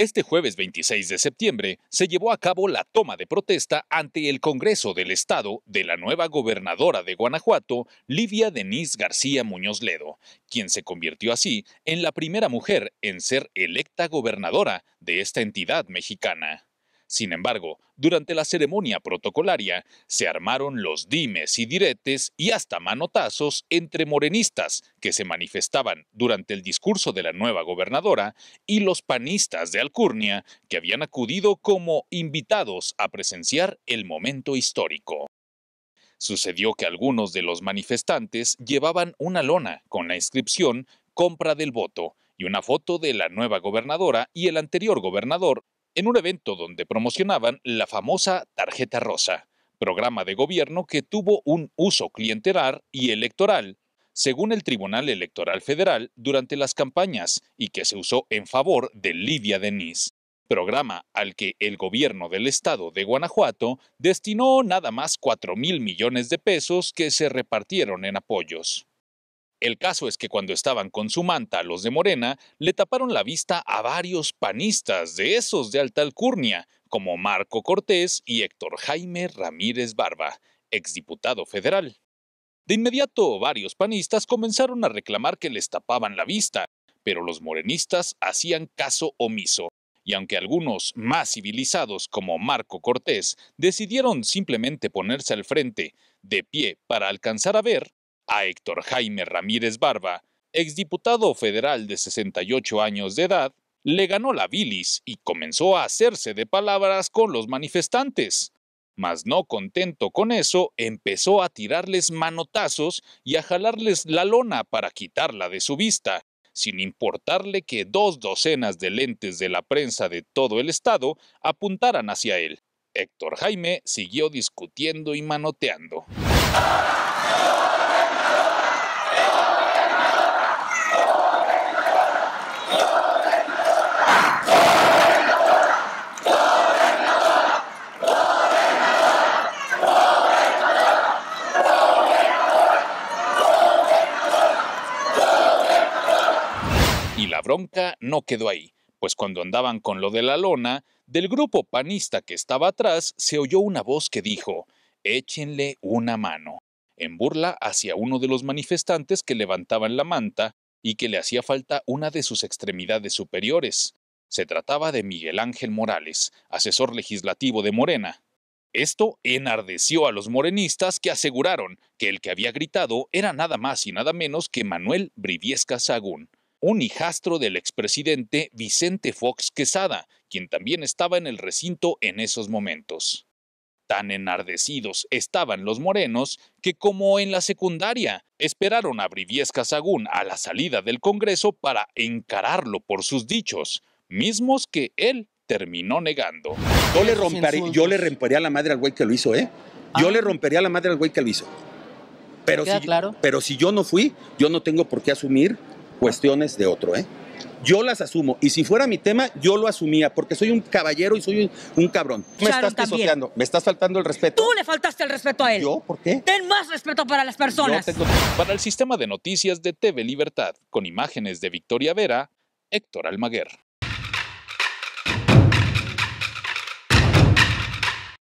Este jueves 26 de septiembre se llevó a cabo la toma de protesta ante el Congreso del Estado de la nueva gobernadora de Guanajuato, Livia Denise García Muñoz Ledo, quien se convirtió así en la primera mujer en ser electa gobernadora de esta entidad mexicana. Sin embargo, durante la ceremonia protocolaria se armaron los dimes y diretes y hasta manotazos entre morenistas que se manifestaban durante el discurso de la nueva gobernadora y los panistas de Alcurnia que habían acudido como invitados a presenciar el momento histórico. Sucedió que algunos de los manifestantes llevaban una lona con la inscripción Compra del voto y una foto de la nueva gobernadora y el anterior gobernador en un evento donde promocionaban la famosa tarjeta rosa, programa de gobierno que tuvo un uso clientelar y electoral, según el Tribunal Electoral Federal durante las campañas y que se usó en favor de Lidia Denis, programa al que el gobierno del estado de Guanajuato destinó nada más 4 mil millones de pesos que se repartieron en apoyos. El caso es que cuando estaban con su manta los de Morena, le taparon la vista a varios panistas de esos de alta alcurnia, como Marco Cortés y Héctor Jaime Ramírez Barba, exdiputado federal. De inmediato varios panistas comenzaron a reclamar que les tapaban la vista, pero los morenistas hacían caso omiso. Y aunque algunos más civilizados como Marco Cortés decidieron simplemente ponerse al frente, de pie, para alcanzar a ver, a Héctor Jaime Ramírez Barba, exdiputado federal de 68 años de edad, le ganó la bilis y comenzó a hacerse de palabras con los manifestantes. Mas no contento con eso, empezó a tirarles manotazos y a jalarles la lona para quitarla de su vista, sin importarle que dos docenas de lentes de la prensa de todo el estado apuntaran hacia él. Héctor Jaime siguió discutiendo y manoteando. bronca no quedó ahí, pues cuando andaban con lo de la lona, del grupo panista que estaba atrás se oyó una voz que dijo, échenle una mano, en burla hacia uno de los manifestantes que levantaban la manta y que le hacía falta una de sus extremidades superiores. Se trataba de Miguel Ángel Morales, asesor legislativo de Morena. Esto enardeció a los morenistas que aseguraron que el que había gritado era nada más y nada menos que Manuel Briviesca Sagún, un hijastro del expresidente Vicente Fox Quesada, quien también estaba en el recinto en esos momentos. Tan enardecidos estaban los morenos que, como en la secundaria, esperaron a Briviesca Sagún a la salida del Congreso para encararlo por sus dichos, mismos que él terminó negando. Yo le, romperé, yo le rompería la madre al güey que lo hizo, ¿eh? Yo ah. le rompería la madre al güey que lo hizo. Pero si, claro? pero si yo no fui, yo no tengo por qué asumir cuestiones de otro, ¿eh? Yo las asumo. Y si fuera mi tema, yo lo asumía, porque soy un caballero y soy un, cabrón. me estás pisoteando, me estás faltando el respeto. Tú le faltaste el respeto a él. ¿Yo? ¿Por qué? Ten más respeto para las personas. Para el sistema de noticias de TV Libertad, con imágenes de Victoria Vera, Héctor Almaguer.